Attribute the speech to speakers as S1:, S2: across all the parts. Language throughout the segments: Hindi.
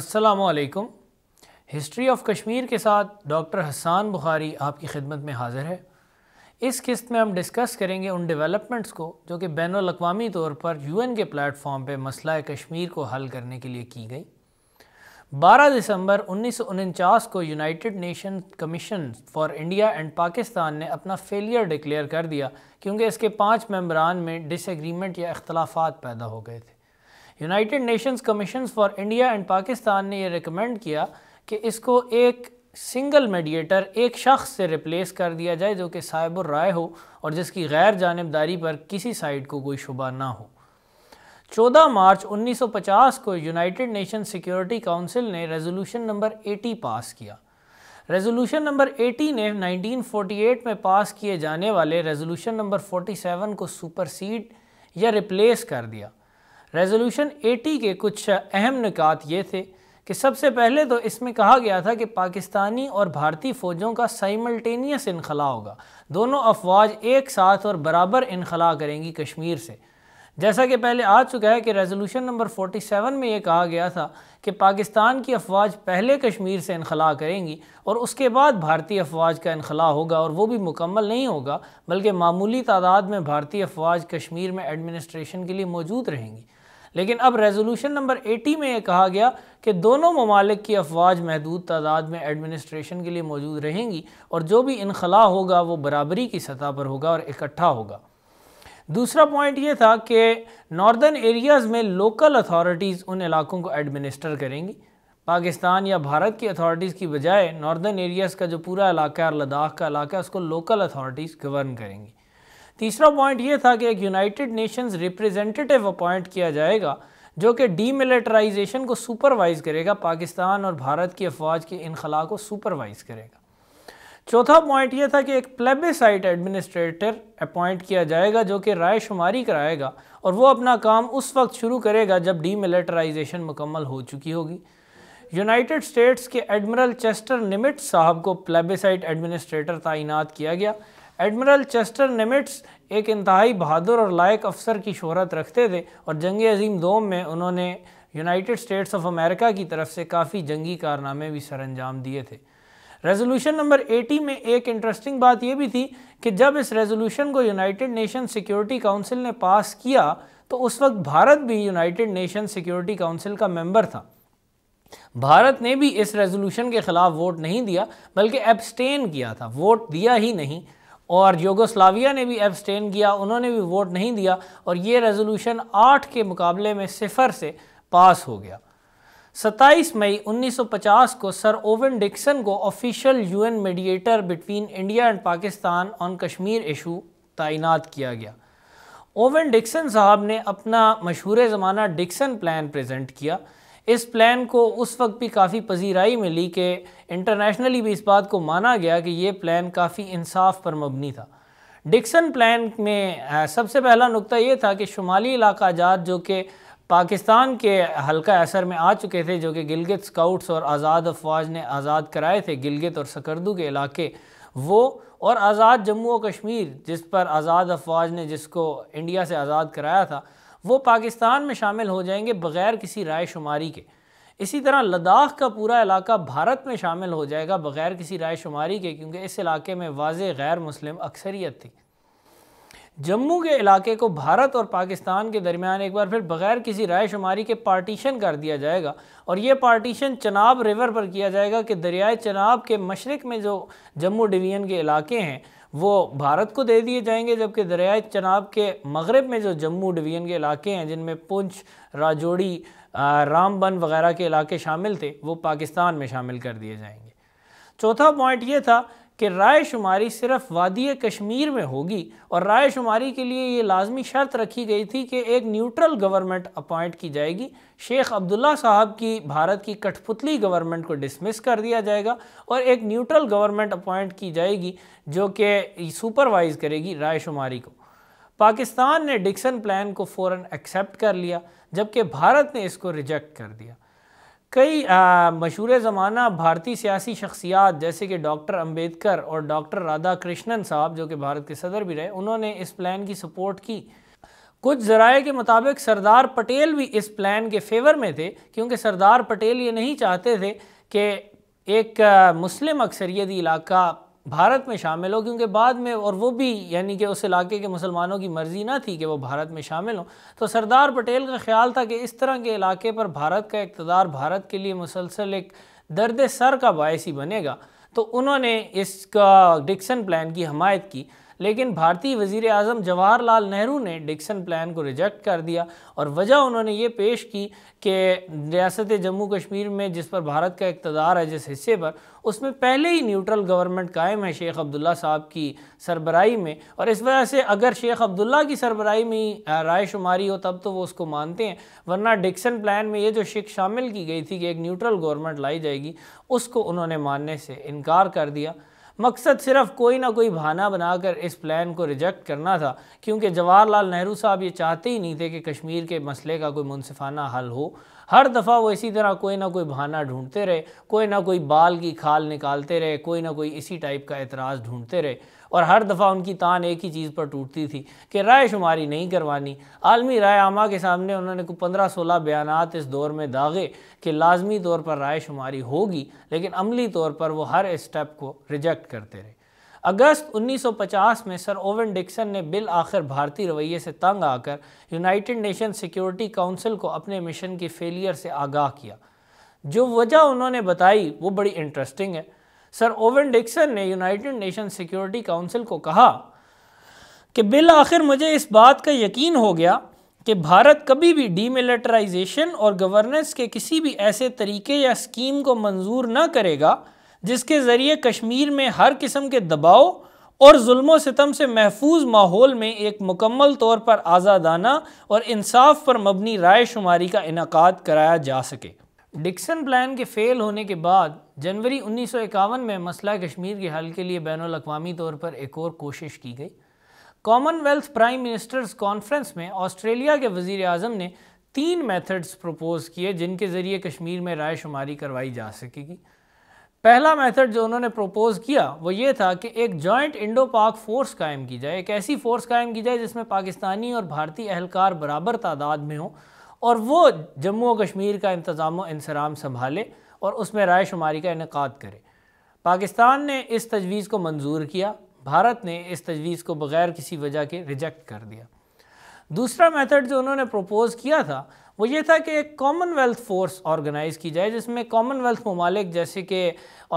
S1: असलकुम हिस्ट्री ऑफ कश्मीर के साथ डॉक्टर हसान बुखारी आपकी खिदमत में हाज़िर है इस किस्त में हम डिस्कस करेंगे उन डेवलपमेंट्स को जो कि बैन अवी तौर पर यूएन के प्लेटफॉर्म पर मसला कश्मीर को हल करने के लिए की गई 12 दिसंबर उन्नीस को United Nation Commission for India and Pakistan ने अपना फेलियर डिक्लेयर कर दिया क्योंकि इसके पाँच मेम्बरान में डिसएग्रीमेंट या अख्तलाफात पैदा हो गए थे United Nations Commission for India and Pakistan ने यह रिकमेंड किया कि इसको एक सिंगल मेडिएटर एक शख्स से रिप्लेस कर दिया जाए जो कि साहिब राय हो और जिसकी गैर जानबदारी पर किसी साइड को कोई शुबा ना हो 14 मार्च 1950 को यूनाइटेड नेशन सिक्योरिटी काउंसिल ने रेजोल्यूशन नंबर 80 पास किया रेजोल्यूशन नंबर 80 ने 1948 में पास किए जाने वाले रेजोल्यूशन नंबर 47 को सुपरसीड या रिप्लेस कर दिया रेजोल्यूशन 80 के कुछ अहम निकात ये थे कि सबसे पहले तो इसमें कहा गया था कि पाकिस्तानी और भारतीय फ़ौजों का साइमल्टेनियस इनखला होगा दोनों अफवाज एक साथ और बराबर इनखला करेंगी कश्मीर से जैसा कि पहले आ चुका है कि रेजोल्यूशन नंबर 47 में ये कहा गया था कि पाकिस्तान की अफवाज पहले कश्मीर से इनखला करेंगी और उसके बाद भारतीय अफवाज का इनखला होगा और वो भी मुकम्मल नहीं होगा बल्कि मामूली तादाद में भारतीय अफवाज कश्मीर में एडमिनिस्ट्रेशन के लिए मौजूद रहेंगी लेकिन अब रेजोल्यूशन नंबर 80 में यह कहा गया कि दोनों ममालिक की अफवाज महदूद तादाद में एडमिनिस्ट्रेशन के लिए मौजूद रहेंगी और जो भी इनखला होगा वो बराबरी की सतह पर होगा और इकट्ठा होगा दूसरा पॉइंट ये था कि नॉर्दर्न एरियाज़ में लोकल अथॉरिटीज़ उन इलाकों को एडमिनिस्टर करेंगी पाकिस्तान या भारत की अथॉरिटीज़ की बजाय नॉर्दर्न एरियाज़ का जो पूरा इलाका है और लद्दाख का इलाका है उसको लोकल अथॉरिटीज़ गवर्न करेंगी तीसरा पॉइंट ये था कि एक यूनाइटेड नेशंस रिप्रेजेंटेटिव अपॉइंट किया जाएगा जो कि डीमिलिटराइजेशन को सुपरवाइज़ करेगा पाकिस्तान और भारत की अफवाज के इनखला को सुपरवाइज़ करेगा चौथा पॉइंट ये था कि एक प्लेबिसाइट एडमिनिस्ट्रेटर अपॉइंट किया जाएगा जो कि राय शुमारी कराएगा और वो अपना काम उस वक्त शुरू करेगा जब डीमिलिटराइजेशन मुकम्मल हो चुकी होगी यूनाइटेड स्टेट्स के एडमिरल चेस्टर निमिट साहब को प्लेबिसाइट एडमिनिस्ट्रेटर तैनात किया गया एडमिरल चेस्टर निमिट्स एक इंतहाई बहादुर और लायक अफसर की शहरत रखते थे और जंग अजीम दोम में उन्होंने यूनाइटेड स्टेट्स ऑफ अमेरिका की तरफ से काफ़ी जंगी कारनामे भी सर अंजाम दिए थे रेजोल्यूशन नंबर 80 में एक इंटरेस्टिंग बात यह भी थी कि जब इस रेजोल्यूशन को यूनाइटेड नेशन सिक्योरिटी काउंसिल ने पास किया तो उस वक्त भारत भी यूनाइटेड नेशन सिक्योरिटी काउंसिल का मेंबर था भारत ने भी इस रेजोल्यूशन के खिलाफ वोट नहीं दिया बल्कि एबस्टेन किया था वोट दिया ही नहीं और योगोस्लाविया ने भी एब्सटेन किया उन्होंने भी वोट नहीं दिया और ये रेजोल्यूशन आठ के मुकाबले में सिफर से पास हो गया 27 मई 1950 को सर ओवन डिक्सन को official UN mediator between India and Pakistan on Kashmir issue तैनात किया गया ओवन डिक्सन साहब ने अपना मशहूर ज़माना डिक्सन प्लान प्रेजेंट किया इस प्लान को उस वक्त भी काफ़ी पजीराई मिली कि इंटरनेशनली भी इस बात को माना गया कि ये प्लान काफ़ी इंसाफ पर मबनी था डिक्सन प्लान में सबसे पहला नुकता ये था कि शुमाली इलाका जात जो कि पाकिस्तान के हल्का असर में आ चुके थे जो कि गिलगित स्काउट्स और आज़ाद अफवाज ने आज़ाद कराए थे गिलगित और सकरदू के इलाके वो और आज़ाद जम्मू और कश्मीर जिस पर आज़ाद अफवाज ने जिसको इंडिया से आज़ाद कराया था वो पाकिस्तान में शामिल हो जाएंगे बग़ैर किसी राय शुमारी के इसी तरह लद्दाख का पूरा इलाका भारत में शामिल हो जाएगा बग़ैर किसी राय शुमारी के क्योंकि इस इलाके में वाज गैर मुस्लिम अक्सरियत थी जम्मू के इलाके को भारत और पाकिस्तान के दरमियान एक बार फिर बग़ैर किसी राय शुमारी के पार्टीशन कर दिया जाएगा और ये पार्टीशन चनाब रिवर पर किया जाएगा कि दरियाए चनाब के मशरक़ में जो जम्मू डिवीज़न के इलाके हैं वो भारत को दे दिए जाएंगे जबकि दरियाए चनाब के मगरब में जो जम्मू डिवीज़न के इलाके हैं जिनमें पुंछ राजौड़ी रामबन वगैरह के इलाके शामिल थे वो पाकिस्तान में शामिल कर दिए जाएंगे चौथा पॉइंट ये था कि राय शुमारी सिर्फ वादी कश्मीर में होगी और राय शुमारी के लिए ये लाजमी शर्त रखी गई थी कि एक न्यूट्रल गवर्नमेंट अपॉइंट की जाएगी शेख अब्दुल्ला साहब की भारत की कठपुतली गवर्नमेंट को डिसमिस कर दिया जाएगा और एक न्यूट्रल गवर्नमेंट अपॉइंट की जाएगी जो कि सुपरवाइज़ करेगी राय शुमारी को पाकिस्तान ने डिक्सन प्लान को फ़ौर एक्सेप्ट कर लिया जबकि भारत ने इसको रिजेक्ट कर दिया कई मशहूर ज़माना भारतीय सियासी शख्सियात जैसे कि डॉक्टर अंबेडकर और डॉक्टर राधा कृष्णन साहब जो कि भारत के सदर भी रहे उन्होंने इस प्लान की सपोर्ट की कुछ ज़राए के मुताबिक सरदार पटेल भी इस प्लान के फेवर में थे क्योंकि सरदार पटेल ये नहीं चाहते थे कि एक मुस्लिम अक्सरियती इलाका भारत में शामिल हो क्योंकि बाद में और वो भी यानी कि उस इलाके के मुसलमानों की मर्ज़ी ना थी कि वो भारत में शामिल हों तो सरदार पटेल का ख्याल था कि इस तरह के इलाके पर भारत का इकतदार भारत के लिए मुसलसल एक दर्द सर का बायस ही बनेगा तो उन्होंने इसका डिक्सन प्लान की हमायत की लेकिन भारतीय वजीर अजम जवाहरलाल नेहरू ने डिक्सन प्लान को रिजेक्ट कर दिया और वजह उन्होंने ये पेश की कि रियासत जम्मू कश्मीर में जिस पर भारत का इकतदार है जिस हिस्से पर उसमें पहले ही न्यूट्रल गवर्नमेंट कायम है शेख अब्दुल्ला साहब की सरबराई में और इस वजह से अगर शेख अब्दुल्ला की सरबराही में राय शुमारी हो तब तो वो उसको मानते हैं वरना डिक्सन प्लान में ये जो शिक शामिल की गई थी कि एक न्यूट्रल गवर्नमेंट लाई जाएगी उसको उन्होंने मानने से इनकार कर दिया मकसद सिर्फ कोई ना कोई बहाना बनाकर इस प्लान को रिजेक्ट करना था क्योंकि जवाहरलाल नेहरू साहब ये चाहते ही नहीं थे कि कश्मीर के मसले का कोई मुनफाना हल हो हर दफ़ा वो इसी तरह कोई ना कोई बहाना ढूंढते रहे कोई ना कोई बाल की खाल निकालते रहे कोई ना कोई इसी टाइप का एतराज़ ढूंढते रहे और हर दफ़ा उनकी तान एक ही चीज़ पर टूटती थी कि राय शुमारी नहीं करवानी आलमी राय आमा के सामने उन्होंने कुछ पंद्रह सोलह बयान इस दौर में दागे कि लाजमी तौर पर राय शुमारी होगी लेकिन अमली तौर पर वो हर स्टेप को रिजेक्ट करते रहे अगस्त 1950 में सर ओवन डिक्सन ने बिल आखिर भारतीय रवैये से तंग आकर यूनाइटेड नेशन सिक्योरिटी काउंसिल को अपने मिशन की फेलियर से आगाह किया जो वजह उन्होंने बताई वो बड़ी इंटरेस्टिंग है सर ओवन डिक्सन ने यूनाइटेड नेशन सिक्योरिटी काउंसिल को कहा कि बिल आखिर मुझे इस बात का यकीन हो गया कि भारत कभी भी डीमिलिटराइजेशन और गवर्नेंस के किसी भी ऐसे तरीके या स्कीम को मंजूर न करेगा जिसके ज़रिए कश्मीर में हर किस्म के दबाव और जुल्म सितम से महफूज माहौल में एक मुकम्मल तौर पर आज़ादाना और इंसाफ पर मबनी राय शुमारी का इनका कराया जा सके डिक्सन प्लान के फेल होने के बाद जनवरी उन्नीस में मसला कश्मीर के हल के लिए बैन अवी तौर पर एक और कोशिश की गई कॉमनवेल्थ प्राइम मिनिस्टर्स कॉन्फ्रेंस में ऑस्ट्रेलिया के वजीर अजम ने तीन मेथड्स प्रपोज किए जिनके ज़रिए कश्मीर में राय शुमारी करवाई जा सकेगी पहला मेथड जो उन्होंने प्रपोज किया वो ये था कि एक जॉइंट इंडो पाक फोर्स कायम की जाए एक ऐसी फोर्स कायम की जाए जिसमें पाकिस्तानी और भारतीय अहलकार बराबर तादाद में हों और वो जम्मू और कश्मीर का इंतज़ाम इंसराम संभाले और उसमें राय शुमारी का इनका करे पाकिस्तान ने इस तजवीज़ को मंजूर किया भारत ने इस तजवीज़ को बग़ैर किसी वजह के रिजेक्ट कर दिया दूसरा मेथड जो उन्होंने प्रपोज़ किया था वो ये था कि एक कॉमनवेल्थ फोर्स ऑर्गेनाइज़ की जाए जिसमें कॉमनवेल्थ ममालिक जैसे कि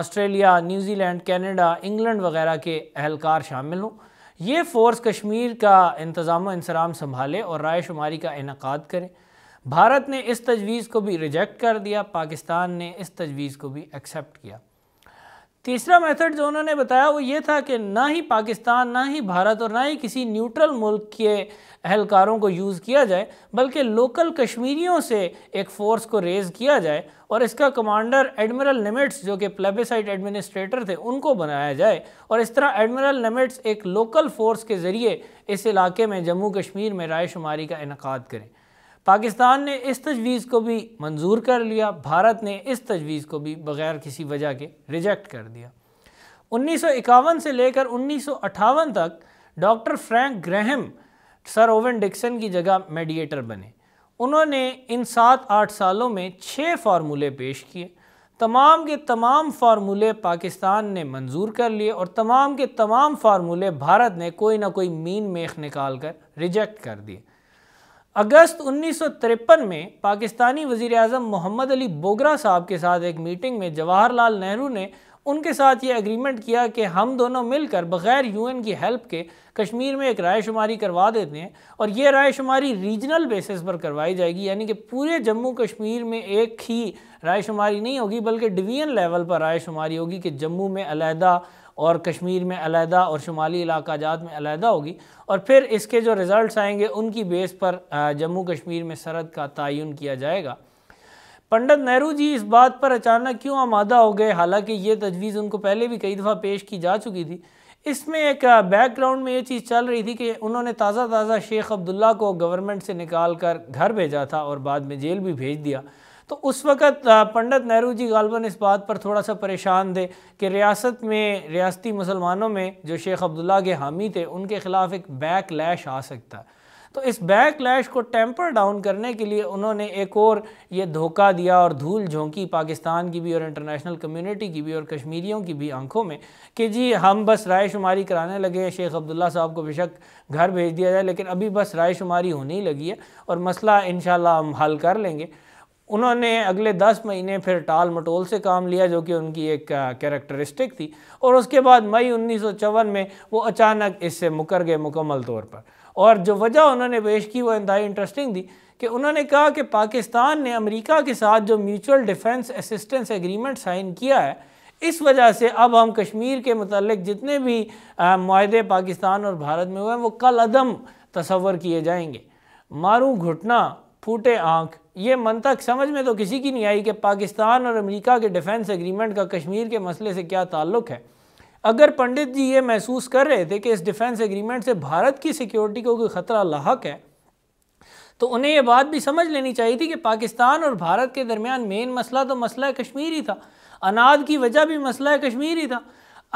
S1: ऑस्ट्रेलिया न्यूजीलैंड कनाडा इंग्लैंड वगैरह के अहलकार शामिल हों ये फ़ोर्स कश्मीर का इंतज़ाम इंसराम संभाले और राय शुमारी का इनका करें भारत ने इस तजवीज़ को भी रिजेक्ट कर दिया पाकिस्तान ने इस तजवीज़ को भी एक्सेप्ट किया तीसरा मेथड जो उन्होंने बताया वो ये था कि ना ही पाकिस्तान ना ही भारत और ना ही किसी न्यूट्रल मुल्क के अहलकारों को यूज़ किया जाए बल्कि लोकल कश्मीरियों से एक फ़ोर्स को रेज़ किया जाए और इसका कमांडर एडमिरल निमिट्स जो कि प्लेबेसाइट एडमिनिस्ट्रेटर थे उनको बनाया जाए और इस तरह एडमिरल निमिट्स एक लोकल फ़ोर्स के ज़रिए इस इलाके में जम्मू कश्मीर में रायशुमारी का इनका करें पाकिस्तान ने इस तजवीज़ को भी मंजूर कर लिया भारत ने इस तजवीज़ को भी बग़ैर किसी वजह के रिजेक्ट कर दिया उन्नीस से लेकर उन्नीस तक doctor Frank Graham sir Owen Dixon की जगह मेडिएटर बने उन्होंने इन सात आठ सालों में छः फार्मूले पेश किए तमाम के तमाम फार्मूले पाकिस्तान ने मंजूर कर लिए और तमाम के तमाम फार्मूले भारत ने कोई ना कोई मीन मेख निकाल कर रिजेक्ट कर दिए अगस्त उन्नीस में पाकिस्तानी वजीर अजम मोहम्मद अली बोगरा साहब के साथ एक मीटिंग में जवाहरलाल नेहरू ने उनके साथ ये एग्रीमेंट किया कि हम दोनों मिलकर बग़ैर यूएन की हेल्प के कश्मीर में एक राय शुमारी करवा देते हैं और ये राय शुमारी रीजनल बेसिस पर करवाई जाएगी यानी कि पूरे जम्मू कश्मीर में एक ही राय शुमारी नहीं होगी बल्कि डिवीजन लेवल पर राय शुमारी होगी कि जम्मू में अलहदा और कश्मीर में अलहदा और शुमाली इलाका जात में अलहदा होगी और फिर इसके जो रिज़ल्ट आएंगे उनकी बेस पर जम्मू कश्मीर में सरहद का तयन किया जाएगा पंडित नेहरू जी इस बात पर अचानक क्यों आमादा हो गए हालांकि ये तजवीज़ उनको पहले भी कई दफ़ा पेश की जा चुकी थी इसमें एक बैकग्राउंड में ये चीज़ चल रही थी कि उन्होंने ताज़ा ताज़ा शेख अब्दुल्ला को गवर्नमेंट से निकाल कर घर भेजा था और बाद में जेल भी भेज दिया तो उस वक़्त पंडित नेहरू जी गालबन इस बात पर थोड़ा सा परेशान थे कि रियासत में रियासती मुसलमानों में जो शेख अब्दुल्ला के हामी थे उनके ख़िलाफ़ एक बैक लैश आ सकता है तो इस बैक लैश को टेम्पर डाउन करने के लिए उन्होंने एक और ये धोखा दिया और धूल झोंकी पाकिस्तान की भी और इंटरनेशनल कम्युनिटी की भी और कश्मीरियों की भी आंखों में कि जी हम बस राय शुमारी कराने लगे हैं शेख अब्दुल्ला साहब को बेशक घर भेज दिया जाए लेकिन अभी बस राय शुमारी होने ही लगी है और मसला इन हम हल कर लेंगे उन्होंने अगले दस महीने फिर टाल मटोल से काम लिया जो कि उनकी एक कैरेक्टरिस्टिक थी और उसके बाद मई उन्नीस में वो अचानक इससे मुकर गए मुकम्मल तौर पर और जो वजह उन्होंने पेश की वो इंतई इंटरेस्टिंग थी कि उन्होंने कहा कि पाकिस्तान ने अमेरिका के साथ जो mutual defence assistance agreement sign किया है इस वजह से अब हम कश्मीर के मतलब जितने भी माहे पाकिस्तान और भारत में हुए हैं वो कल अदम तस्वर किए जाएंगे मारू घुटना फूटे आँख ये मनतक समझ में तो किसी की नहीं आई कि पाकिस्तान और अमेरिका के डिफेंस एग्रीमेंट का कश्मीर के मसले से क्या ताल्लुक़ है अगर पंडित जी ये महसूस कर रहे थे कि इस डिफेंस एग्रीमेंट से भारत की सिक्योरिटी को कोई ख़तरा लाक है तो उन्हें यह बात भी समझ लेनी चाहिए थी कि पाकिस्तान और भारत के दरमियान मेन मसला तो मसला कश्मीर ही था अनाज की वजह भी मसला कश्मीर ही था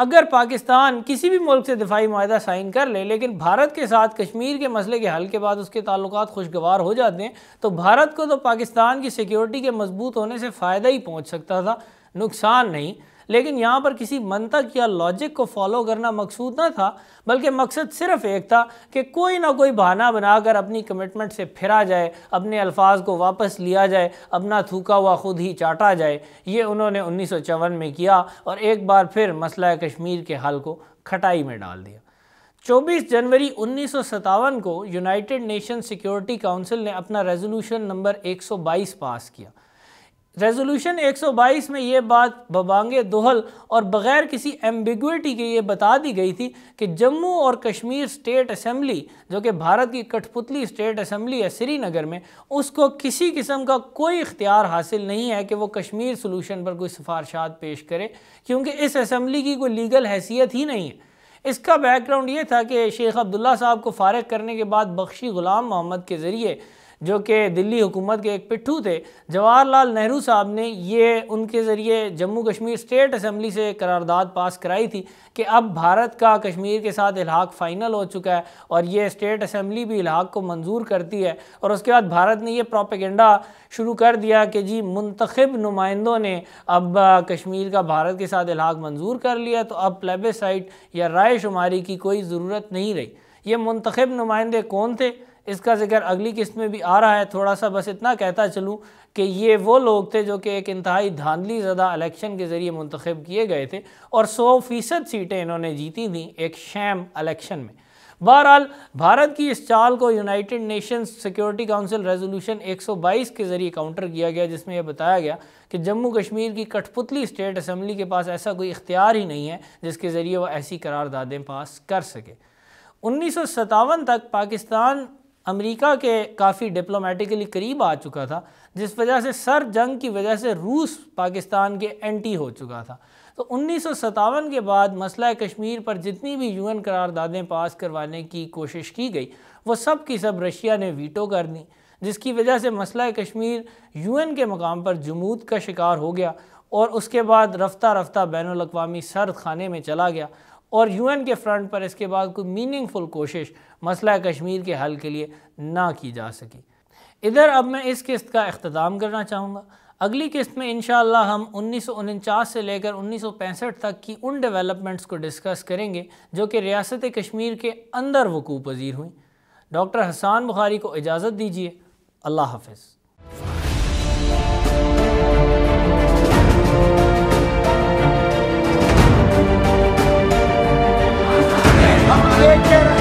S1: अगर पाकिस्तान किसी भी मुल्क से दिफाही माहा साइन कर ले, लेकिन भारत के साथ कश्मीर के मसले के हल के बाद उसके ताल्लुक खुशगवार हो जाते हैं तो भारत को तो पाकिस्तान की सिक्योरिटी के मजबूत होने से फ़ायदा ही पहुँच सकता था नुकसान नहीं लेकिन यहाँ पर किसी मनतक या लॉजिक को फॉलो करना मकसूद ना था बल्कि मकसद सिर्फ एक था कि कोई ना कोई बहाना बनाकर अपनी कमिटमेंट से फिरा जाए अपने अल्फाज को वापस लिया जाए अपना थूका हुआ ख़ुद ही चाटा जाए ये उन्होंने उन्नीस में किया और एक बार फिर मसला कश्मीर के हल को खटाई में डाल दिया 24 जनवरी उन्नीस को यूनाइटेड नेशन सिक्योरिटी काउंसिल ने अपना रेजोल्यूशन नंबर 122 पास किया रेजोल्यूशन 122 में ये बात बबांग दोहल और बग़ैर किसी एम्बिगुटी के ये बता दी गई थी कि जम्मू और कश्मीर स्टेट असम्बली जो कि भारत की कठपुतली स्टेट असम्बली है श्रीनगर में उसको किसी किस्म का कोई इख्तियार हासिल नहीं है कि वो कश्मीर सोलूशन पर कोई सिफारशात पेश करे क्योंकि इस असम्बली की कोई लीगल हैसियत ही नहीं है इसका बैकग्राउंड ये था कि शेख अब्दुल्ला साहब को फारग करने के बाद बख्शी ग़ुलाम मोहम्मद के ज़रिए जो कि दिल्ली हुकूमत के एक पिट्ठू थे जवाहरलाल नेहरू साहब ने ये उनके ज़रिए जम्मू कश्मीर स्टेट असम्बली से करारदाद पास कराई थी कि अब भारत का कश्मीर के साथ इलाहा फ़ाइनल हो चुका है और ये स्टेट असम्बली भी इलाहा को मंजूर करती है और उसके बाद भारत ने यह प्रोपेगेंडा शुरू कर दिया कि जी मंतखब नुमाइंदों ने अब कश्मीर का भारत के साथ इलाहा मंजूर कर लिया तो अब प्लेबेसाइट या राय शुमारी की कोई ज़रूरत नहीं रही ये मंतखब नुमाइंदे कौन थे इसका जिक्र अगली किस्त में भी आ रहा है थोड़ा सा बस इतना कहता चलूँ कि ये वो लोग थे जो कि एक इंतहाई धांधली ज़दा इलेक्शन के ज़रिए मंतखब किए गए थे और सौ फ़ीसद सीटें इन्होंने जीती थी एक शैम अलेक्शन में बहरहाल भारत की इस चाल को United Nations Security Council resolution 122 के ज़रिए काउंटर किया गया जिसमें यह बताया गया कि जम्मू कश्मीर की कठपुतली स्टेट असम्बली के पास ऐसा कोई इख्तियार ही नहीं है जिसके ज़रिए वह ऐसी करारदादें पास कर सके उन्नीस तक पाकिस्तान अमेरिका के काफ़ी डिप्लोमेटिकली करीब आ चुका था जिस वजह से सर जंग की वजह से रूस पाकिस्तान के एंटी हो चुका था तो उन्नीस के बाद मसला कश्मीर पर जितनी भी यूएन करारदादें पास करवाने की कोशिश की गई वो सब की सब रशिया ने वीटो कर दी जिसकी वजह से मसला कश्मीर यूएन के मकाम पर जमूद का शिकार हो गया और उसके बाद रफ्ता रफ्ता बैन अवी सर्द खाने में चला गया और यूएन के फ्रंट पर इसके बाद कोई मीनिंगफुल कोशिश मसला कश्मीर के हल के लिए ना की जा सकी इधर अब मैं इस किस्त का अख्ताम करना चाहूँगा अगली किस्त में इन हम उन्नीस से लेकर उन्नीस तक की उन डेवलपमेंट्स को डिस्कस करेंगे जो कि रियासत कश्मीर के अंदर वकूँ पजीर हुई डॉक्टर हसान बुखारी को इजाज़त दीजिए अल्लाह हाफिज़ Vamos,